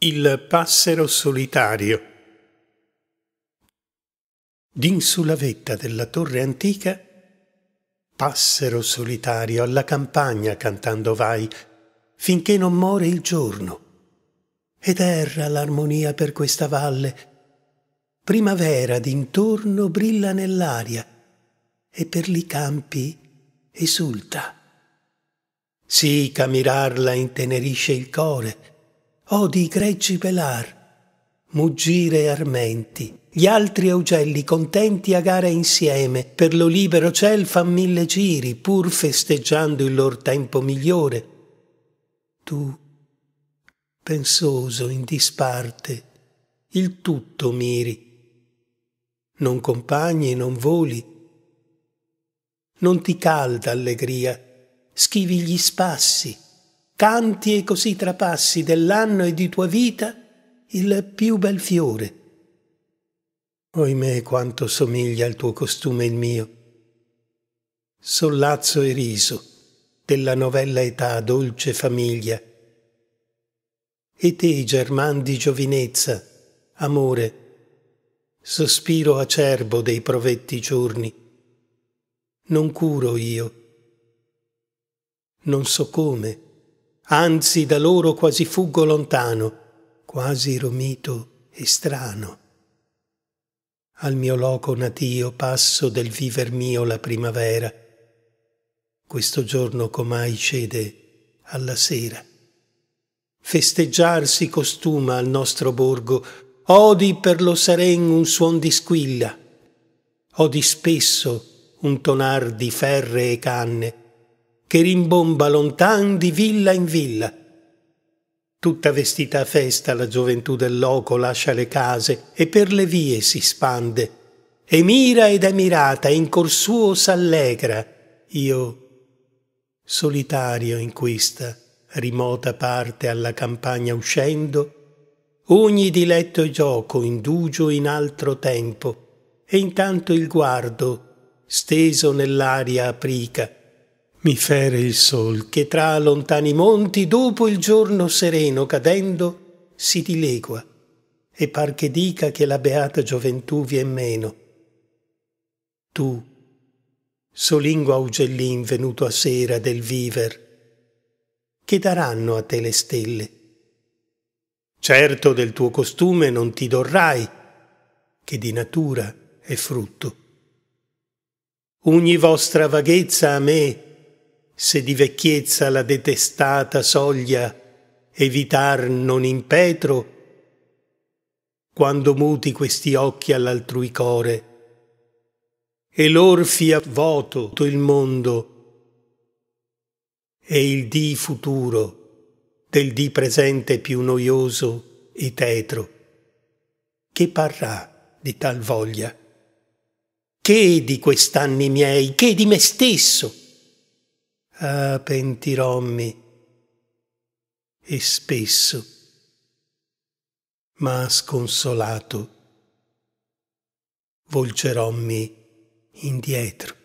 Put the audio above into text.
Il passero solitario Din sulla vetta della torre antica, passero solitario alla campagna cantando vai, finché non more il giorno. Ed erra l'armonia per questa valle. Primavera d'intorno brilla nell'aria e per li campi esulta. Sì, che mirarla intenerisce il core, o oh, di greggi pelar, muggire armenti, gli altri augelli contenti a gara insieme, per lo libero ciel fan mille giri, pur festeggiando il lor tempo migliore. Tu, pensoso in disparte, il tutto miri, non compagni, non voli, non ti calda allegria, schivi gli spassi, canti e così trapassi dell'anno e di tua vita il più bel fiore. Oimè quanto somiglia al tuo costume il mio. Sollazzo e riso della novella età, dolce famiglia. E te, German di giovinezza, amore, sospiro acerbo dei provetti giorni. Non curo io, non so come, anzi da loro quasi fuggo lontano, quasi romito e strano. Al mio loco natio passo del viver mio la primavera, questo giorno comai cede alla sera. Festeggiar si costuma al nostro borgo, odi per lo seren un suon di squilla, odi spesso un tonar di ferre e canne, che rimbomba lontan di villa in villa. Tutta vestita a festa la gioventù del loco lascia le case e per le vie si spande. E mira ed è emirata in cor suo s'allegra. Io, solitario in questa rimota parte alla campagna uscendo, ogni diletto e gioco indugio in altro tempo, e intanto il guardo, steso nell'aria aprica, mi fere il sol che tra lontani monti, dopo il giorno sereno cadendo, si dilegua, e par che dica che la beata gioventù vien meno. Tu, solingo augellin venuto a sera del viver, che daranno a te le stelle. Certo del tuo costume non ti dorrai, che di natura è frutto. Ogni vostra vaghezza a me se di vecchiezza la detestata soglia evitar non impetro, quando muti questi occhi all'altrui core, e lor fia voto il mondo, e il dì futuro del dì presente più noioso e tetro. Che parrà di tal voglia? Che di quest'anni miei, che di me stesso? ah, pentirommi, e spesso, ma sconsolato, volgerommi indietro.